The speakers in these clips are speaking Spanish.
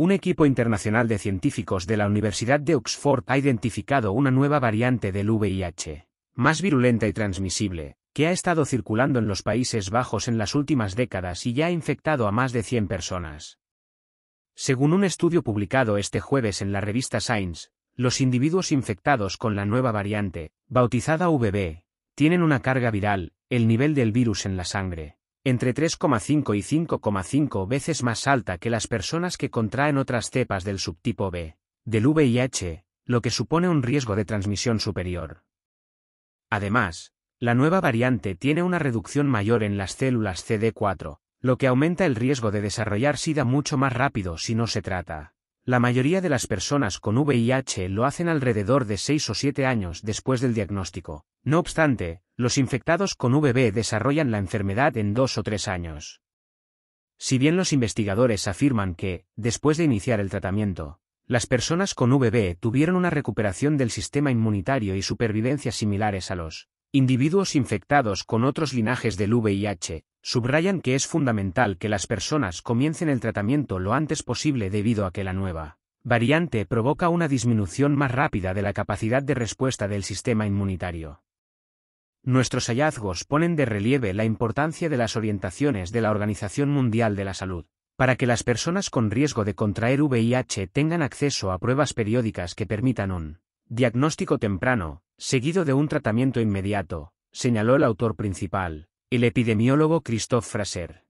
Un equipo internacional de científicos de la Universidad de Oxford ha identificado una nueva variante del VIH, más virulenta y transmisible, que ha estado circulando en los Países Bajos en las últimas décadas y ya ha infectado a más de 100 personas. Según un estudio publicado este jueves en la revista Science, los individuos infectados con la nueva variante, bautizada VB, tienen una carga viral, el nivel del virus en la sangre, entre 3,5 y 5,5 veces más alta que las personas que contraen otras cepas del subtipo B, del VIH, lo que supone un riesgo de transmisión superior. Además, la nueva variante tiene una reducción mayor en las células CD4, lo que aumenta el riesgo de desarrollar SIDA mucho más rápido si no se trata. La mayoría de las personas con VIH lo hacen alrededor de 6 o 7 años después del diagnóstico. No obstante, los infectados con VB desarrollan la enfermedad en 2 o 3 años. Si bien los investigadores afirman que, después de iniciar el tratamiento, las personas con VB tuvieron una recuperación del sistema inmunitario y supervivencia similares a los individuos infectados con otros linajes del VIH, subrayan que es fundamental que las personas comiencen el tratamiento lo antes posible debido a que la nueva variante provoca una disminución más rápida de la capacidad de respuesta del sistema inmunitario. Nuestros hallazgos ponen de relieve la importancia de las orientaciones de la Organización Mundial de la Salud, para que las personas con riesgo de contraer VIH tengan acceso a pruebas periódicas que permitan un diagnóstico temprano, seguido de un tratamiento inmediato, señaló el autor principal, el epidemiólogo Christoph Fraser.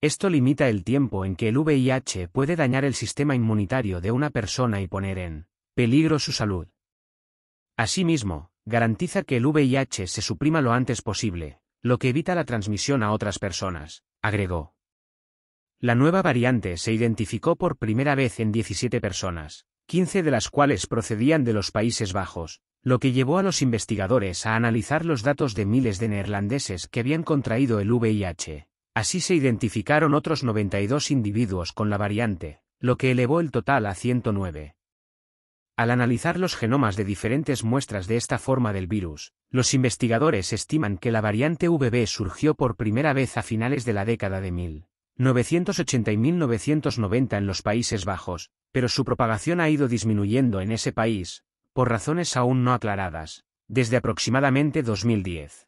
Esto limita el tiempo en que el VIH puede dañar el sistema inmunitario de una persona y poner en peligro su salud. Asimismo, garantiza que el VIH se suprima lo antes posible, lo que evita la transmisión a otras personas, agregó. La nueva variante se identificó por primera vez en 17 personas, 15 de las cuales procedían de los Países Bajos, lo que llevó a los investigadores a analizar los datos de miles de neerlandeses que habían contraído el VIH. Así se identificaron otros 92 individuos con la variante, lo que elevó el total a 109. Al analizar los genomas de diferentes muestras de esta forma del virus, los investigadores estiman que la variante VB surgió por primera vez a finales de la década de 1980 y 1990 en los Países Bajos, pero su propagación ha ido disminuyendo en ese país, por razones aún no aclaradas, desde aproximadamente 2010.